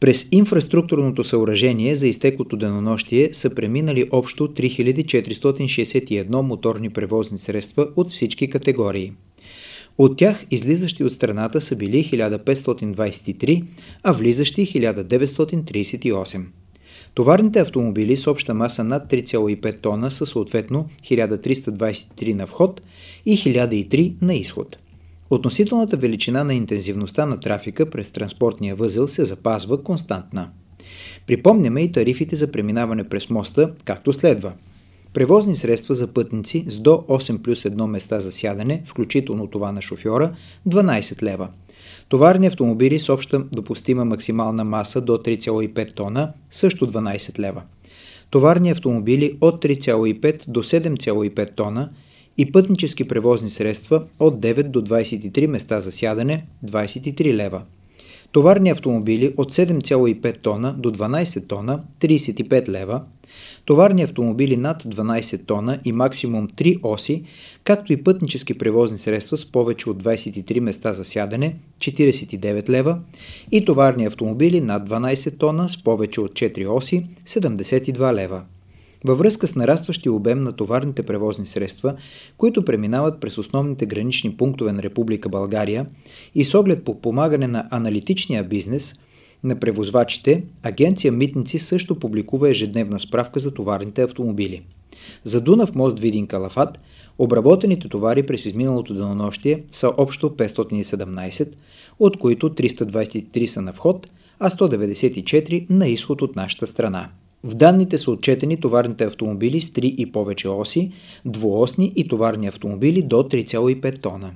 През инфраструктурното съоръжение за изтеклото денонощие са преминали общо 3461 моторни превозни средства от всички категории. От тях излизащи от страната са били 1523, а влизащи 1938. Товарните автомобили с обща маса над 3,5 тона са съответно 1323 на вход и 1003 на изход – Относителната величина на интензивността на трафика през транспортния възел се запазва константна. Припомняме и тарифите за преминаване през моста, както следва. Превозни средства за пътници с до 8 плюс 1 места за сядане, включително това на шофьора, 12 лева. Товарни автомобили с обща допустима максимална маса до 3,5 тона, също 12 лева. Товарни автомобили от 3,5 до 7,5 тона – и пътнически превозни средства от 9 до 23 места за сядане 23 лева. Товарни автомобили от 7,5 тона до 12 тона 35 лева. Товарни автомобили над 12 тона и максимум 3 оси, както и пътнически превозни средства с повече от 23 места за сядане 49 лева и товарни автомобили над 12 тона с повече от 4 оси 72 лева във връзка с нарастващия обем на товарните превозни средства, които преминават през основните гранични пунктове на Република България и с оглед по помагане на аналитичния бизнес на превозвачите, агенция Митници също публикува ежедневна справка за товарните автомобили. За Дунав мост Видин Калафат, обработените товари през изминалото денонощие са общо 517, от които 323 са на вход, а 194 на изход от нашата страна. В данните са отчетени товарните автомобили с 3 и повече оси, двуосни и товарни автомобили до 3,5 тона.